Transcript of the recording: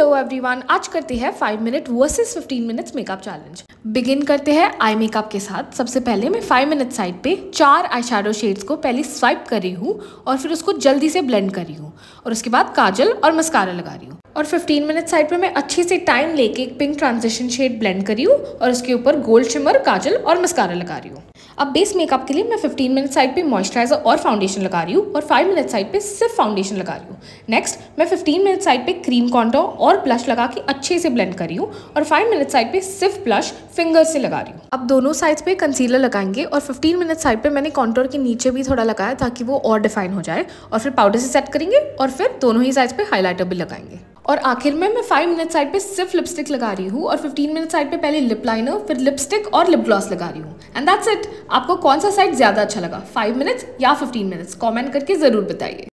hello everyone आज करते हैं five minute versus fifteen minutes makeup challenge begin करते हैं आई मेकअप के साथ सबसे पहले मैं फाइव मिनट साइड पे चार आई शेडो शेड्स को पहले स्वाइप कर रही हूँ और फिर उसको जल्दी से ब्लेंड कर रही हूँ और उसके बाद काजल और मस्कारा लगा रही हूँ और 15 मिनट साइड पे मैं अच्छे से टाइम लेके एक पिंक ट्रांजिशन शेड ब्लेंड करी हूँ और उसके ऊपर गोल्ड शिमर काजल और मस्कारा लगा रही हूँ अब बेस मेकअप के लिए मैं 15 मिनट साइड पे मॉइस्चराइजर और फाउंडेशन लगा रही हूँ और 5 मिनट साइड पे सिर्फ फाउंडेशन लगा रही हूँ नेक्स्ट मैं फिफ्टीन मिनट साइड पर क्रीम कॉन्टो और ब्लश लगा के अच्छे से ब्लेंड कर रही हूँ और फाइव मिनट साइड पर सिर्फ ब्लश फिंगर से लगा रही हूँ अब दोनों साइड पे कंसीलर लगाएंगे और फिफ्टीन मिनट साइड पर मैंने कॉन्टोर के नीचे भी थोड़ा लगाया ताकि वो और डिफाइन हो जाए और फिर पाउडर से सेट करेंगे और फिर दोनों ही साइड पर हाईलाइटर भी लगाएंगे और आखिर में मैं फाइव मिनट साइड पे सिर्फ लिपस्टिक लगा रही हूँ और फिफ्टीन मिनट साइड पे पहले लिप लाइनर फिर लिपस्टिक और लिप ग्लॉस लगा रही हूँ एंड दैट्स इट आपको कौन सा साइड ज़्यादा अच्छा लगा फाइव मिनट्स या फिफ्टीन मिनट्स कॉमेंट करके ज़रूर बताइए